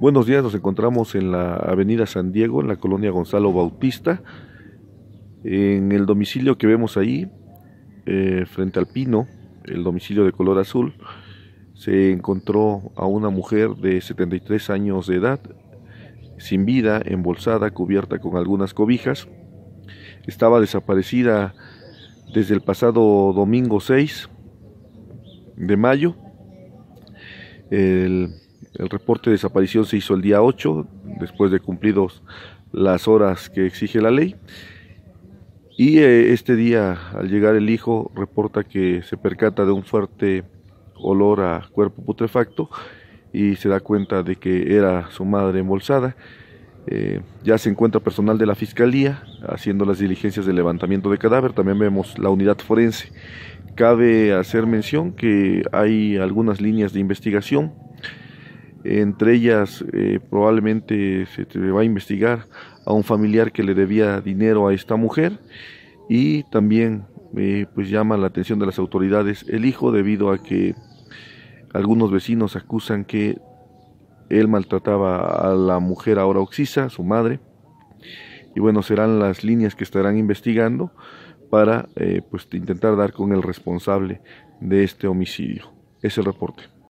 Buenos días, nos encontramos en la Avenida San Diego, en la colonia Gonzalo Bautista, en el domicilio que vemos ahí, eh, frente al Pino, el domicilio de color azul, se encontró a una mujer de 73 años de edad, sin vida, embolsada, cubierta con algunas cobijas. Estaba desaparecida desde el pasado domingo 6 de mayo. El el reporte de desaparición se hizo el día 8, después de cumplidos las horas que exige la ley. Y eh, este día, al llegar el hijo, reporta que se percata de un fuerte olor a cuerpo putrefacto y se da cuenta de que era su madre embolsada. Eh, ya se encuentra personal de la fiscalía haciendo las diligencias de levantamiento de cadáver. También vemos la unidad forense. Cabe hacer mención que hay algunas líneas de investigación entre ellas eh, probablemente se va a investigar a un familiar que le debía dinero a esta mujer y también eh, pues llama la atención de las autoridades el hijo debido a que algunos vecinos acusan que él maltrataba a la mujer ahora oxisa, su madre. Y bueno, serán las líneas que estarán investigando para eh, pues, intentar dar con el responsable de este homicidio. Es el reporte.